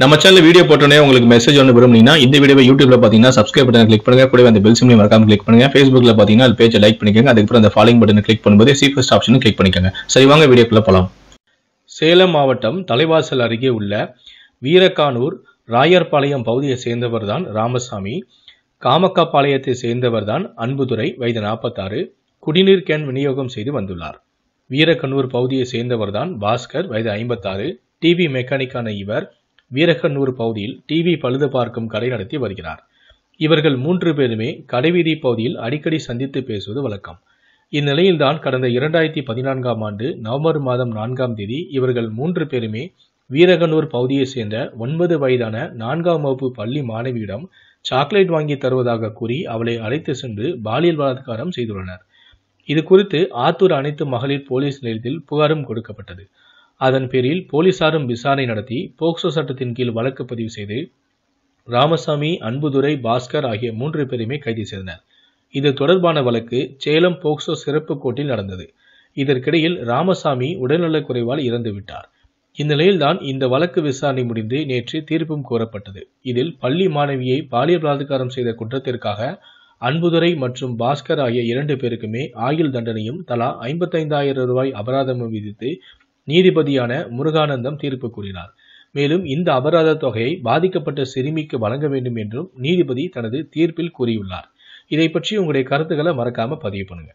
நம்ம channel video போட்டோன்னே உங்களுக்கு மெசேஜ் ஒன்று விரும்புனீங்கன்னா இந்த வீடியோ யூடியூப்ல பார்த்தீங்கன்னா சப்ஸ்கிரைப் பட்டன் கிளிக் பண்ணுங்க கூட அந்த பெல் சிம்லையும் மறக்காம கிளிக் பண்ணுங்க ஃபேஸ்புக்ல பார்த்தீங்கன்னா அது பேஜை லைக் பண்ணிக்கோங்க அதுக்கப்புறம் அந்த ஃபாலோயிங் பட்டன் கிளிக் பண்ணும்போது சீஃபஸ்ட் ஆப்ஷனும் கிளிக் பண்ணிக்கோங்க சரி வாங்க வீடியோக்குள்ள போகலாம் சேலம் மாவட்டம் தலைவாசல் அருகே உள்ள வீரக்கானூர் ராயர்பாளையம் பகுதியை சேர்ந்தவர் தான் ராமசாமி காமக்காப்பாளையத்தை சேர்ந்தவர் தான் அன்புதுரை வயது நாற்பத்தாறு குடிநீர் கேன் விநியோகம் செய்து வந்துள்ளார் வீரக்கண்ணூர் பகுதியை சேர்ந்தவர் தான் பாஸ்கர் வயது ஐம்பத்தாறு டிவி மெக்கானிக்கான இவர் வீரக்கண்ணூர் பகுதியில் டிவி பழுது பார்க்கும் கடை நடத்தி வருகிறார் இவர்கள் மூன்று பேருமே கடைவீதி பகுதியில் அடிக்கடி சந்தித்து பேசுவது வழக்கம் இந்நிலையில்தான் கடந்த இரண்டாயிரத்தி பதினான்காம் ஆண்டு நவம்பர் மாதம் நான்காம் தேதி இவர்கள் மூன்று பேருமே வீரகனூர் பகுதியைச் சேர்ந்த ஒன்பது வயதான நான்காம் வகுப்பு பள்ளி மாணவியிடம் சாக்லேட் வாங்கி தருவதாக கூறி அவளை அழைத்து சென்று பாலியல் பலாத்காரம் செய்துள்ளனர் இது குறித்து ஆத்தூர் அனைத்து மகளிர் போலீஸ் நிலையத்தில் புகாரும் கொடுக்கப்பட்டது அதன் பேரில் போலீசாரும் விசாரணை நடத்தி போக்சோ சட்டத்தின் கீழ் வழக்கு பதிவு செய்து ராமசாமி அன்புதுரை பாஸ்கர் ஆகிய மூன்று பேருமே கைது செய்தனர் இது தொடர்பான வழக்கு சேலம் போக்சோ சிறப்பு கோர்ட்டில் நடந்தது இதற்கிடையில் ராமசாமி உடல்நலக் குறைவால் இறந்துவிட்டார் இந்நிலையில்தான் இந்த வழக்கு விசாரணை முடிந்து நேற்று தீர்ப்பும் கோரப்பட்டது இதில் பள்ளி மாணவியை பாலியல் பலாத்காரம் செய்த குற்றத்திற்காக அன்புதுரை மற்றும் பாஸ்கர் ஆகிய இரண்டு பேருக்குமே ஆயுள் தண்டனையும் தலா ஐம்பத்தைந்தாயிரம் ரூபாய் அபராதமும் விதித்து நீதிபதியான முருகானந்தம் தீர்ப்பு கூறினார் மேலும் இந்த அபராத தொகையை பாதிக்கப்பட்ட சிறுமிக்கு வழங்க வேண்டும் என்றும் நீதிபதி தனது தீர்ப்பில் கூறியுள்ளார் இதை பற்றி உங்களுடைய கருத்துக்களை மறக்காம பதிவு பண்ணுங்க